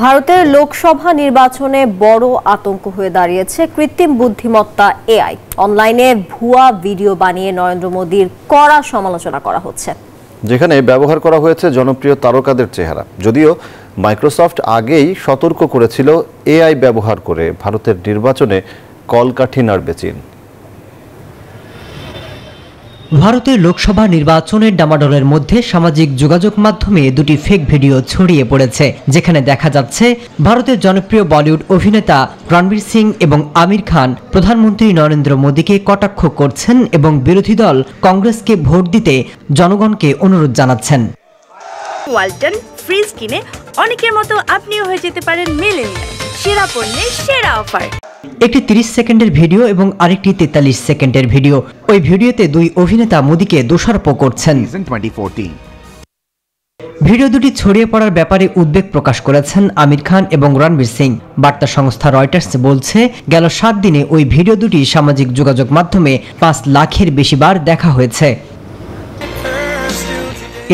ভারতের লোকসভা নির্বাচনে বড় আতঙ্ক হয়ে দাঁড়িয়েছে কৃত্রিম বুদ্ধিমত্তা এআই অনলাইনে ভুয়া ভিডিও বানিয়ে নরেন্দ্র মোদীর কড়া সমালোচনা করা হচ্ছে যেখানে ব্যবহার করা হয়েছে জনপ্রিয় তারকাদের চেহারা যদিও মাইক্রোসফট আগেই সতর্ক করেছিল এআই ব্যবহার করে ভারতের নির্বাচনে কলকাঠি নাড়বে চীন ভারতে লোকসভা নির্বাচনের ডামাডলের মধ্যে সামাজিক যোগাযোগ মাধ্যমে দুটি ফেক ভিডিও ছড়িয়ে পড়েছে যেখানে দেখা যাচ্ছে ভারতের জনপ্রিয় বলিউড অভিনেতা রণবীর সিং এবং আমির খান প্রধানমন্ত্রী নরেন্দ্র মোদীকে কটাক্ষ করছেন এবং বিরোধী দল কংগ্রেসকে ভোট দিতে জনগণকে অনুরোধ জানাচ্ছেন ওয়ালটন ফ্রিজ কিনে অনেকের মতো আপনিও হয়ে যেতে পারেন সেরা পণ্যের সেরা অফার একটি 30 সেকেন্ডের ভিডিও এবং আরেকটি তেতাল্লিশ সেকেন্ডের ভিডিও ওই ভিডিওতে দুই অভিনেতা মোদিকে দোষারোপ করছেন ভিডিও দুটি ছড়িয়ে পড়ার ব্যাপারে উদ্বেগ প্রকাশ করেছেন আমির খান এবং রণবীর সিং বার্তা সংস্থা রয়টার্স বলছে গেল সাত দিনে ওই ভিডিও দুটি সামাজিক যোগাযোগ মাধ্যমে পাঁচ লাখের বেশি বার দেখা হয়েছে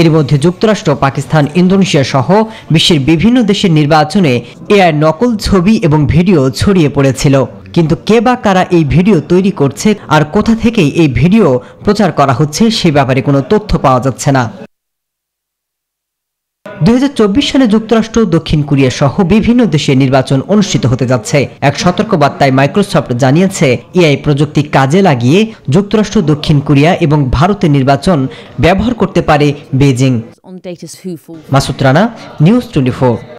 এর মধ্যে যুক্তরাষ্ট্র পাকিস্তান ইন্দোনেশিয়া সহ বিশ্বের বিভিন্ন দেশের নির্বাচনে এআই নকল ছবি এবং ভিডিও ছড়িয়ে পড়েছিল কিন্তু কে বা কারা এই ভিডিও তৈরি করছে আর কোথা থেকে এই ভিডিও প্রচার করা হচ্ছে সে ব্যাপারে কোনো তথ্য পাওয়া যাচ্ছে না দুই সালে যুক্তরাষ্ট্র দক্ষিণ কোরিয়া সহ বিভিন্ন দেশে নির্বাচন অনুষ্ঠিত হতে যাচ্ছে এক সতর্কবার্তায় মাইক্রোসফট জানিয়েছে এআই প্রযুক্তি কাজে লাগিয়ে যুক্তরাষ্ট্র দক্ষিণ কোরিয়া এবং ভারতে নির্বাচন ব্যবহার করতে পারে Beijing Masud Rana news twenty